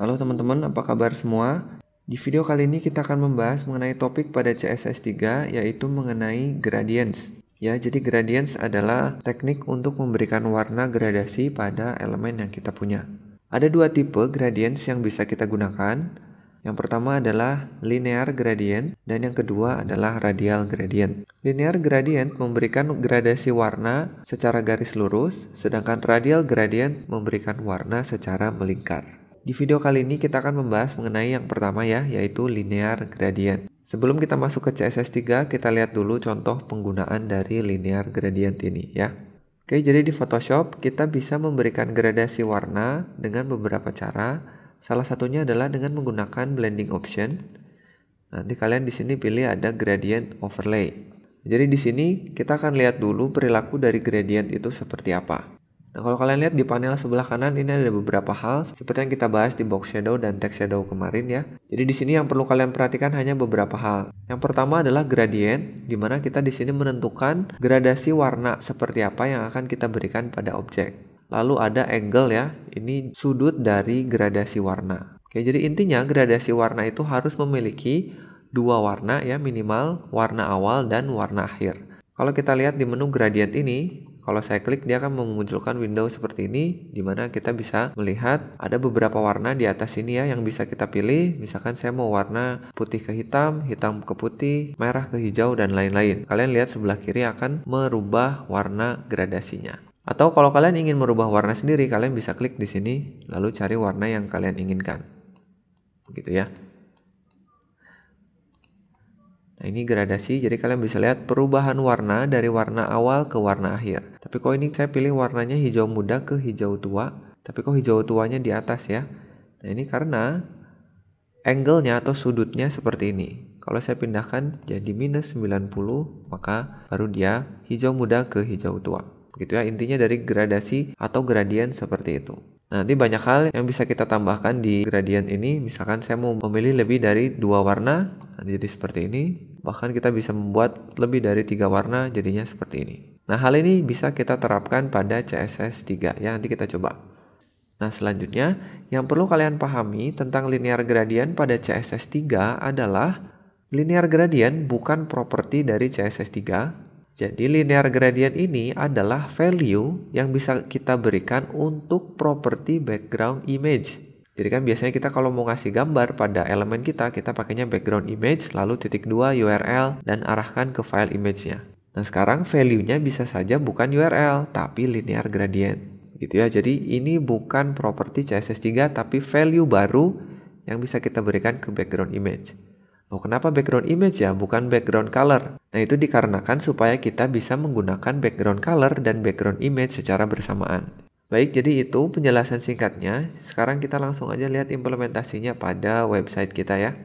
Halo teman-teman, apa kabar semua? Di video kali ini kita akan membahas mengenai topik pada CSS 3 yaitu mengenai gradients. Ya, jadi gradients adalah teknik untuk memberikan warna gradasi pada elemen yang kita punya. Ada dua tipe gradients yang bisa kita gunakan. Yang pertama adalah linear gradient dan yang kedua adalah radial gradient. Linear gradient memberikan gradasi warna secara garis lurus, sedangkan radial gradient memberikan warna secara melingkar. Di video kali ini kita akan membahas mengenai yang pertama ya, yaitu linear gradient. Sebelum kita masuk ke CSS3, kita lihat dulu contoh penggunaan dari linear gradient ini ya. Oke, jadi di Photoshop kita bisa memberikan gradasi warna dengan beberapa cara. Salah satunya adalah dengan menggunakan blending option. Nanti kalian di sini pilih ada gradient overlay. Jadi di sini kita akan lihat dulu perilaku dari gradient itu seperti apa. Nah, kalau kalian lihat di panel sebelah kanan ini ada beberapa hal seperti yang kita bahas di box shadow dan text shadow kemarin ya. Jadi di sini yang perlu kalian perhatikan hanya beberapa hal. Yang pertama adalah gradient di mana kita di sini menentukan gradasi warna seperti apa yang akan kita berikan pada objek. Lalu ada angle ya, ini sudut dari gradasi warna. Oke, jadi intinya gradasi warna itu harus memiliki dua warna ya minimal, warna awal dan warna akhir. Kalau kita lihat di menu gradient ini, kalau saya klik dia akan memunculkan window seperti ini di mana kita bisa melihat ada beberapa warna di atas ini ya yang bisa kita pilih. Misalkan saya mau warna putih ke hitam, hitam ke putih, merah ke hijau dan lain-lain. Kalian lihat sebelah kiri akan merubah warna gradasinya. Atau kalau kalian ingin merubah warna sendiri, kalian bisa klik di sini lalu cari warna yang kalian inginkan. Begitu ya. Nah ini gradasi, jadi kalian bisa lihat perubahan warna dari warna awal ke warna akhir. Tapi kok ini saya pilih warnanya hijau muda ke hijau tua, tapi kok hijau tuanya di atas ya. Nah ini karena angle-nya atau sudutnya seperti ini. Kalau saya pindahkan jadi minus 90, maka baru dia hijau muda ke hijau tua. Gitu ya, intinya dari gradasi atau gradien seperti itu. Nah, nanti banyak hal yang bisa kita tambahkan di gradient ini. Misalkan saya mau memilih lebih dari dua warna, nanti jadi seperti ini Bahkan kita bisa membuat lebih dari tiga warna jadinya seperti ini. Nah, hal ini bisa kita terapkan pada CSS 3 Ya nanti kita coba. Nah, selanjutnya yang perlu kalian pahami tentang linear gradient pada CSS 3 adalah linear gradient bukan properti dari CSS 3. Jadi linear gradient ini adalah value yang bisa kita berikan untuk properti background image. Jadi kan biasanya kita kalau mau ngasih gambar pada elemen kita, kita pakainya background image, lalu titik dua URL, dan arahkan ke file image-nya. Nah sekarang value-nya bisa saja bukan URL, tapi linear gradient. Gitu ya, jadi ini bukan properti CSS3, tapi value baru yang bisa kita berikan ke background image. Oh, kenapa background image ya, bukan background color? Nah, itu dikarenakan supaya kita bisa menggunakan background color dan background image secara bersamaan. Baik, jadi itu penjelasan singkatnya. Sekarang kita langsung aja lihat implementasinya pada website kita ya.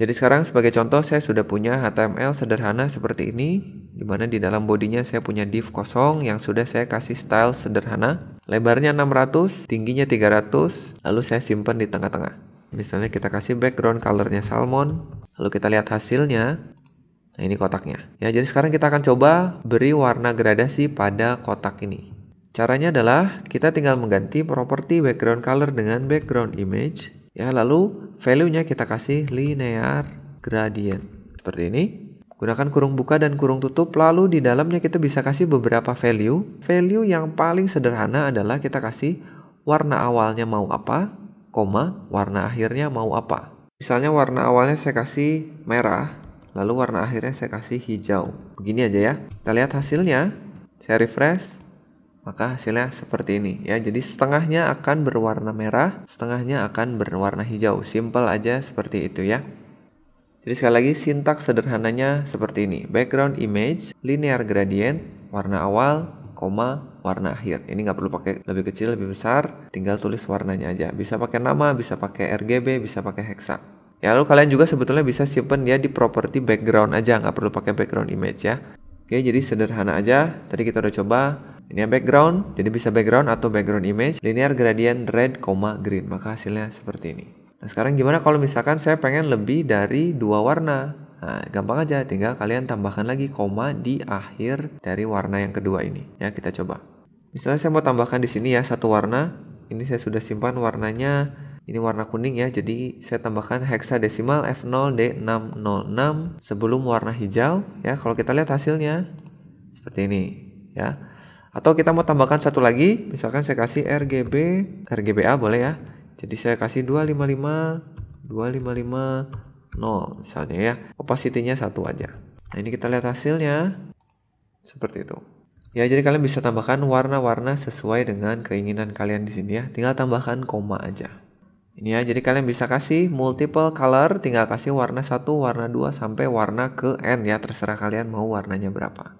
Jadi sekarang sebagai contoh saya sudah punya HTML sederhana seperti ini, dimana di dalam bodinya saya punya div kosong yang sudah saya kasih style sederhana. Lebarnya 600, tingginya 300, lalu saya simpan di tengah-tengah. Misalnya kita kasih background colornya salmon, lalu kita lihat hasilnya. Nah ini kotaknya. Ya jadi sekarang kita akan coba beri warna gradasi pada kotak ini. Caranya adalah kita tinggal mengganti properti background color dengan background image. Ya, lalu value-nya kita kasih linear gradient. Seperti ini. Gunakan kurung buka dan kurung tutup, lalu di dalamnya kita bisa kasih beberapa value. Value yang paling sederhana adalah kita kasih warna awalnya mau apa, koma warna akhirnya mau apa. Misalnya warna awalnya saya kasih merah, lalu warna akhirnya saya kasih hijau. Begini aja ya. Kita lihat hasilnya. Saya refresh maka hasilnya seperti ini ya jadi setengahnya akan berwarna merah setengahnya akan berwarna hijau simple aja seperti itu ya jadi sekali lagi sintak sederhananya seperti ini background image linear gradient warna awal koma warna akhir ini nggak perlu pakai lebih kecil lebih besar tinggal tulis warnanya aja bisa pakai nama bisa pakai RGB bisa pakai hexa ya lalu kalian juga sebetulnya bisa simpen dia di property background aja nggak perlu pakai background image ya Oke, jadi sederhana aja. Tadi kita udah coba ini background, jadi bisa background atau background image, linear gradient red, green. Maka hasilnya seperti ini. Nah, sekarang gimana kalau misalkan saya pengen lebih dari dua warna? Nah, gampang aja, tinggal kalian tambahkan lagi koma di akhir dari warna yang kedua ini. Ya, kita coba. Misalnya saya mau tambahkan di sini ya satu warna. Ini saya sudah simpan warnanya. Ini warna kuning ya, jadi saya tambahkan heksadesimal F0D606 sebelum warna hijau ya. Kalau kita lihat hasilnya seperti ini ya. Atau kita mau tambahkan satu lagi, misalkan saya kasih RGB, RGBA boleh ya. Jadi saya kasih 255, 255, 0 misalnya ya. Opacity-nya satu aja. Nah ini kita lihat hasilnya. Seperti itu. Ya, jadi kalian bisa tambahkan warna-warna sesuai dengan keinginan kalian di sini ya. Tinggal tambahkan koma aja. Ini ya, jadi kalian bisa kasih multiple color, tinggal kasih warna satu warna 2, sampai warna ke N ya. Terserah kalian mau warnanya berapa.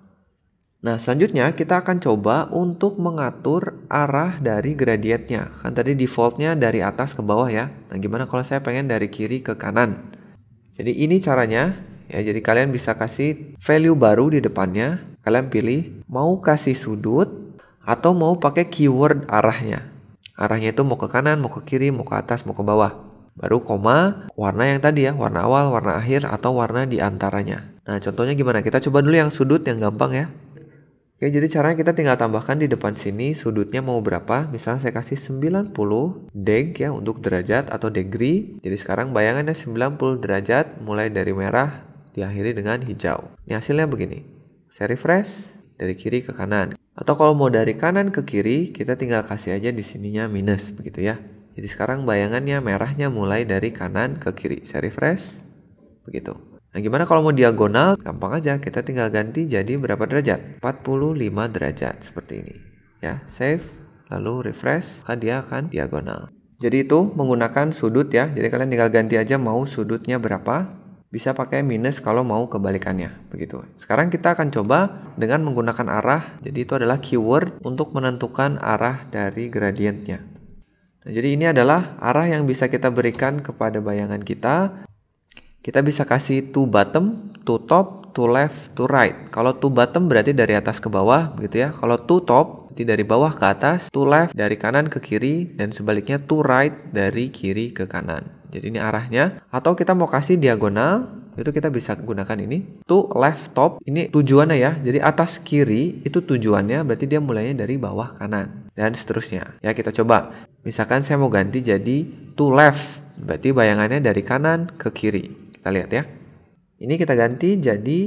Nah, selanjutnya kita akan coba untuk mengatur arah dari gradientnya. Kan tadi defaultnya dari atas ke bawah ya. Nah, gimana kalau saya pengen dari kiri ke kanan? Jadi ini caranya. Ya, jadi kalian bisa kasih value baru di depannya. Kalian pilih mau kasih sudut atau mau pakai keyword arahnya. Arahnya itu mau ke kanan, mau ke kiri, mau ke atas, mau ke bawah. Baru koma warna yang tadi ya, warna awal, warna akhir, atau warna di antaranya. Nah, contohnya gimana? Kita coba dulu yang sudut yang gampang ya. Oke, jadi caranya kita tinggal tambahkan di depan sini sudutnya mau berapa. Misalnya saya kasih 90 deg ya untuk derajat atau degree. Jadi sekarang bayangannya 90 derajat mulai dari merah diakhiri dengan hijau. Ini hasilnya begini. Saya refresh dari kiri ke kanan. Atau kalau mau dari kanan ke kiri, kita tinggal kasih aja di sininya minus begitu ya. Jadi sekarang bayangannya merahnya mulai dari kanan ke kiri. Saya refresh. Begitu. Nah, gimana kalau mau diagonal? Gampang aja, kita tinggal ganti jadi berapa derajat? 45 derajat seperti ini. Ya, save, lalu refresh, kan dia akan diagonal. Jadi itu menggunakan sudut ya. Jadi kalian tinggal ganti aja mau sudutnya berapa. Bisa pakai minus kalau mau kebalikannya, begitu. Sekarang kita akan coba dengan menggunakan arah. Jadi itu adalah keyword untuk menentukan arah dari gradientnya. Nah, jadi ini adalah arah yang bisa kita berikan kepada bayangan kita kita bisa kasih to bottom, to top, to left, to right. Kalau to bottom berarti dari atas ke bawah gitu ya. Kalau to top berarti dari bawah ke atas, to left dari kanan ke kiri dan sebaliknya to right dari kiri ke kanan. Jadi ini arahnya atau kita mau kasih diagonal itu kita bisa gunakan ini to left top ini tujuannya ya jadi atas kiri itu tujuannya berarti dia mulainya dari bawah kanan dan seterusnya ya kita coba misalkan saya mau ganti jadi to left berarti bayangannya dari kanan ke kiri kita lihat ya. Ini kita ganti jadi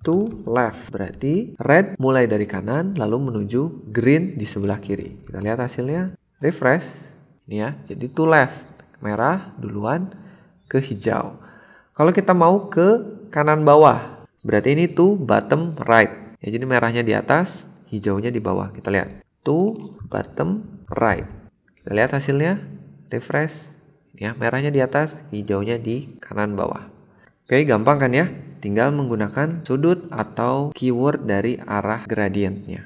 to left. Berarti red mulai dari kanan lalu menuju green di sebelah kiri. Kita lihat hasilnya. Refresh. Ini ya. Jadi to left. Merah duluan ke hijau. Kalau kita mau ke kanan bawah, berarti ini to bottom right. Ya, jadi merahnya di atas, hijaunya di bawah. Kita lihat. To bottom right. Kita lihat hasilnya. Refresh ya merahnya di atas hijaunya di kanan bawah Oke gampang kan ya tinggal menggunakan sudut atau keyword dari arah gradientnya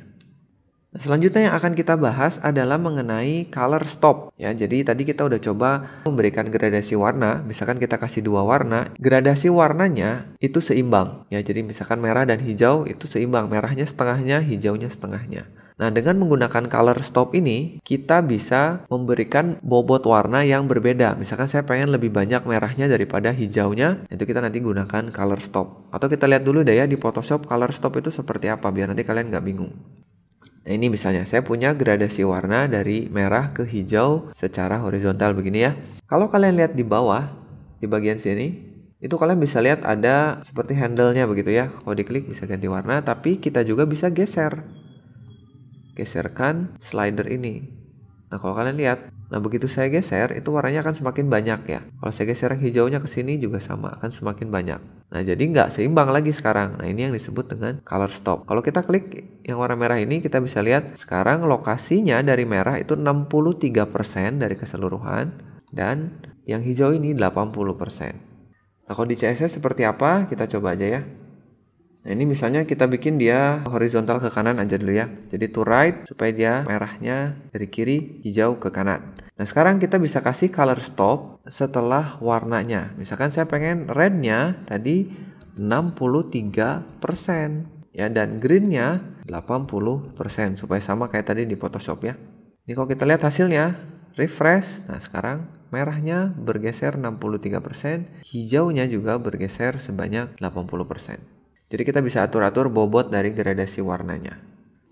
nah, Selanjutnya yang akan kita bahas adalah mengenai color stop ya. Jadi tadi kita udah coba memberikan gradasi warna, misalkan kita kasih dua warna, gradasi warnanya itu seimbang ya. Jadi misalkan merah dan hijau itu seimbang, merahnya setengahnya, hijaunya setengahnya. Nah, dengan menggunakan color stop ini, kita bisa memberikan bobot warna yang berbeda. Misalkan saya pengen lebih banyak merahnya daripada hijaunya, itu kita nanti gunakan color stop. Atau kita lihat dulu deh ya di Photoshop color stop itu seperti apa, biar nanti kalian nggak bingung. Nah ini misalnya saya punya gradasi warna dari merah ke hijau secara horizontal begini ya. Kalau kalian lihat di bawah, di bagian sini, itu kalian bisa lihat ada seperti handle-nya begitu ya. Kalau diklik bisa ganti warna, tapi kita juga bisa geser geserkan slider ini. Nah, kalau kalian lihat, nah begitu saya geser, itu warnanya akan semakin banyak ya. Kalau saya geser yang hijaunya ke sini juga sama, akan semakin banyak. Nah, jadi nggak seimbang lagi sekarang. Nah, ini yang disebut dengan color stop. Kalau kita klik yang warna merah ini, kita bisa lihat sekarang lokasinya dari merah itu 63% dari keseluruhan, dan yang hijau ini 80%. Nah, kalau di CSS seperti apa? Kita coba aja ya. Nah ini misalnya kita bikin dia horizontal ke kanan aja dulu ya. Jadi to right supaya dia merahnya dari kiri hijau ke kanan. Nah sekarang kita bisa kasih color stop setelah warnanya. Misalkan saya pengen rednya tadi 63% ya dan greennya 80% supaya sama kayak tadi di Photoshop ya. Ini kalau kita lihat hasilnya refresh. Nah sekarang merahnya bergeser 63%, hijaunya juga bergeser sebanyak 80%. Jadi kita bisa atur-atur bobot dari gradasi warnanya.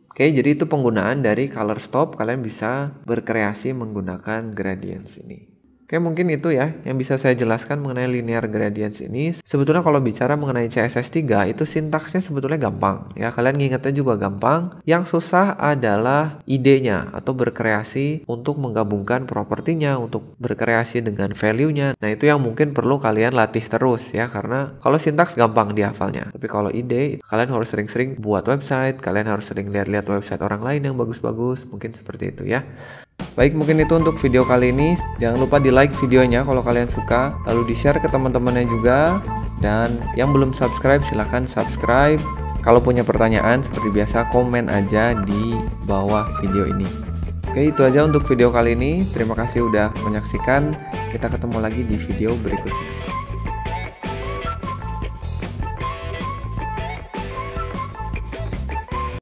Oke, jadi itu penggunaan dari color stop. Kalian bisa berkreasi menggunakan gradients ini. Oke, mungkin itu ya yang bisa saya jelaskan mengenai linear gradients ini. Sebetulnya kalau bicara mengenai CSS3 itu sintaksnya sebetulnya gampang ya. Kalian ngingetnya juga gampang. Yang susah adalah idenya atau berkreasi untuk menggabungkan propertinya untuk berkreasi dengan value-nya. Nah, itu yang mungkin perlu kalian latih terus ya karena kalau sintaks gampang di dihafalnya. Tapi kalau ide kalian harus sering-sering buat website, kalian harus sering lihat-lihat website orang lain yang bagus-bagus, mungkin seperti itu ya. Baik mungkin itu untuk video kali ini. Jangan lupa di like videonya kalau kalian suka. Lalu di share ke teman-temannya juga. Dan yang belum subscribe silahkan subscribe. Kalau punya pertanyaan seperti biasa komen aja di bawah video ini. Oke itu aja untuk video kali ini. Terima kasih udah menyaksikan. Kita ketemu lagi di video berikutnya.